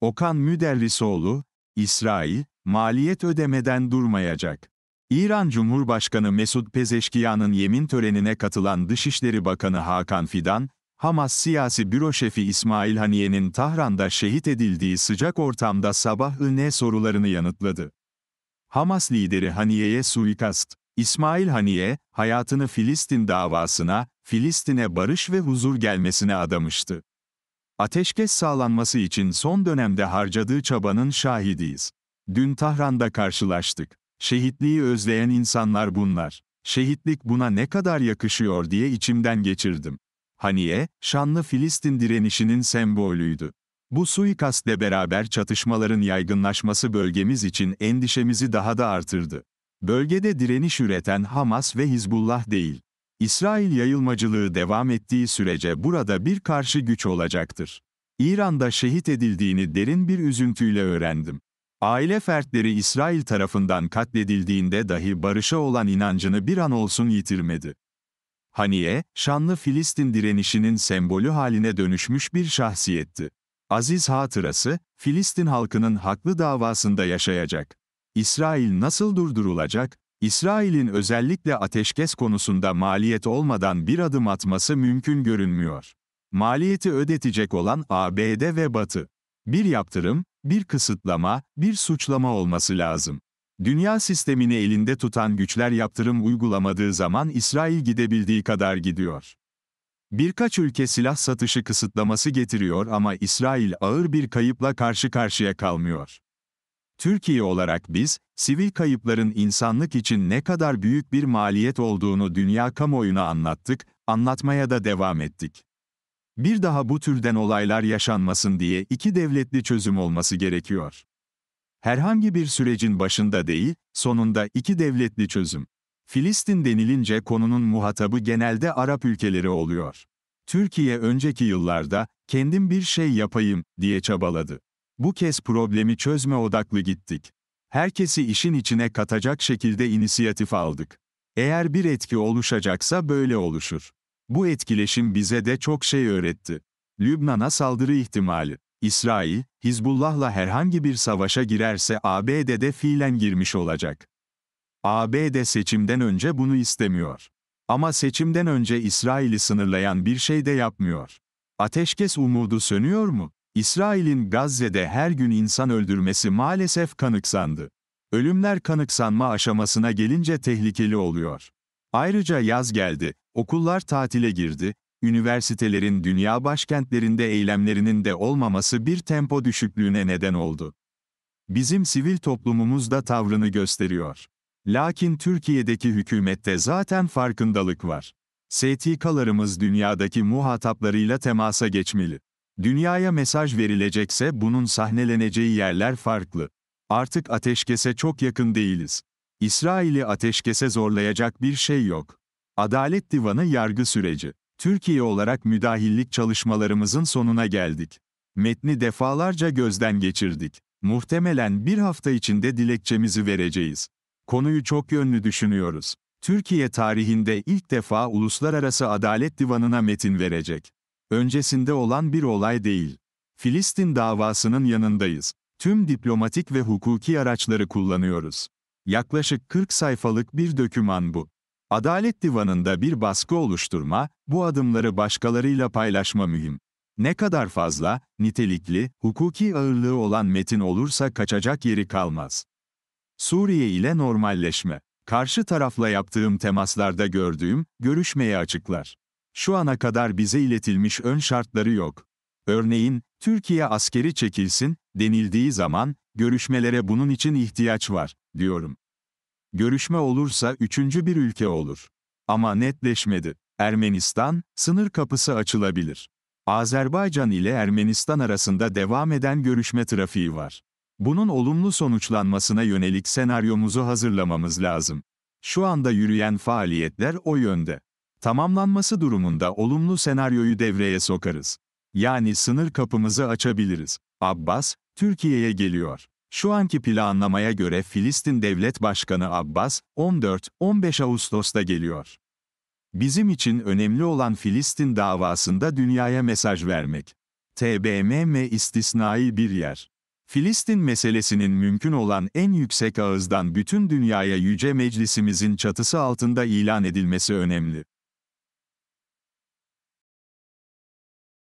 Okan Müderrisoğlu, İsrail, maliyet ödemeden durmayacak. İran Cumhurbaşkanı Mesud Pezeşkiyan'ın yemin törenine katılan Dışişleri Bakanı Hakan Fidan, Hamas siyasi büro şefi İsmail Haniye'nin Tahran'da şehit edildiği sıcak ortamda sabah ne sorularını yanıtladı. Hamas lideri Haniye'ye suikast. İsmail Haniye, hayatını Filistin davasına, Filistin'e barış ve huzur gelmesine adamıştı. Ateşkes sağlanması için son dönemde harcadığı çabanın şahidiyiz. Dün Tahran'da karşılaştık. Şehitliği özleyen insanlar bunlar. Şehitlik buna ne kadar yakışıyor diye içimden geçirdim. Haniye, şanlı Filistin direnişinin sembolüydü. Bu suikastle beraber çatışmaların yaygınlaşması bölgemiz için endişemizi daha da artırdı. Bölgede direniş üreten Hamas ve Hizbullah değil. İsrail yayılmacılığı devam ettiği sürece burada bir karşı güç olacaktır. İran'da şehit edildiğini derin bir üzüntüyle öğrendim. Aile fertleri İsrail tarafından katledildiğinde dahi barışa olan inancını bir an olsun yitirmedi. Haniye, şanlı Filistin direnişinin sembolü haline dönüşmüş bir şahsiyetti. Aziz hatırası, Filistin halkının haklı davasında yaşayacak. İsrail nasıl durdurulacak, İsrail'in özellikle ateşkes konusunda maliyet olmadan bir adım atması mümkün görünmüyor. Maliyeti ödetecek olan ABD ve Batı. Bir yaptırım, bir kısıtlama, bir suçlama olması lazım. Dünya sistemini elinde tutan güçler yaptırım uygulamadığı zaman İsrail gidebildiği kadar gidiyor. Birkaç ülke silah satışı kısıtlaması getiriyor ama İsrail ağır bir kayıpla karşı karşıya kalmıyor. Türkiye olarak biz, sivil kayıpların insanlık için ne kadar büyük bir maliyet olduğunu dünya kamuoyuna anlattık, anlatmaya da devam ettik. Bir daha bu türden olaylar yaşanmasın diye iki devletli çözüm olması gerekiyor. Herhangi bir sürecin başında değil, sonunda iki devletli çözüm. Filistin denilince konunun muhatabı genelde Arap ülkeleri oluyor. Türkiye önceki yıllarda, kendim bir şey yapayım, diye çabaladı. Bu kez problemi çözme odaklı gittik. Herkesi işin içine katacak şekilde inisiyatif aldık. Eğer bir etki oluşacaksa böyle oluşur. Bu etkileşim bize de çok şey öğretti. Lübnan'a saldırı ihtimali. İsrail, Hizbullah'la herhangi bir savaşa girerse ABD'de fiilen girmiş olacak. ABD seçimden önce bunu istemiyor. Ama seçimden önce İsrail'i sınırlayan bir şey de yapmıyor. Ateşkes umudu sönüyor mu? İsrail'in Gazze'de her gün insan öldürmesi maalesef kanıksandı. Ölümler kanıksanma aşamasına gelince tehlikeli oluyor. Ayrıca yaz geldi, okullar tatile girdi, üniversitelerin dünya başkentlerinde eylemlerinin de olmaması bir tempo düşüklüğüne neden oldu. Bizim sivil toplumumuz da tavrını gösteriyor. Lakin Türkiye'deki hükümette zaten farkındalık var. STK'larımız dünyadaki muhataplarıyla temasa geçmeli. Dünyaya mesaj verilecekse bunun sahneleneceği yerler farklı. Artık ateşkese çok yakın değiliz. İsrail'i ateşkese zorlayacak bir şey yok. Adalet Divanı yargı süreci. Türkiye olarak müdahillik çalışmalarımızın sonuna geldik. Metni defalarca gözden geçirdik. Muhtemelen bir hafta içinde dilekçemizi vereceğiz. Konuyu çok yönlü düşünüyoruz. Türkiye tarihinde ilk defa Uluslararası Adalet Divanı'na metin verecek öncesinde olan bir olay değil. Filistin davasının yanındayız. Tüm diplomatik ve hukuki araçları kullanıyoruz. Yaklaşık 40 sayfalık bir döküman bu. Adalet Divanı'nda bir baskı oluşturma, bu adımları başkalarıyla paylaşma mühim. Ne kadar fazla, nitelikli, hukuki ağırlığı olan metin olursa kaçacak yeri kalmaz. Suriye ile normalleşme. Karşı tarafla yaptığım temaslarda gördüğüm, görüşmeyi açıklar şu ana kadar bize iletilmiş ön şartları yok. Örneğin, Türkiye askeri çekilsin, denildiği zaman, görüşmelere bunun için ihtiyaç var, diyorum. Görüşme olursa üçüncü bir ülke olur. Ama netleşmedi. Ermenistan, sınır kapısı açılabilir. Azerbaycan ile Ermenistan arasında devam eden görüşme trafiği var. Bunun olumlu sonuçlanmasına yönelik senaryomuzu hazırlamamız lazım. Şu anda yürüyen faaliyetler o yönde. Tamamlanması durumunda olumlu senaryoyu devreye sokarız. Yani sınır kapımızı açabiliriz. Abbas, Türkiye'ye geliyor. Şu anki planlamaya göre Filistin Devlet Başkanı Abbas, 14-15 Ağustos'ta geliyor. Bizim için önemli olan Filistin davasında dünyaya mesaj vermek. TBMM istisnai bir yer. Filistin meselesinin mümkün olan en yüksek ağızdan bütün dünyaya Yüce Meclisimizin çatısı altında ilan edilmesi önemli.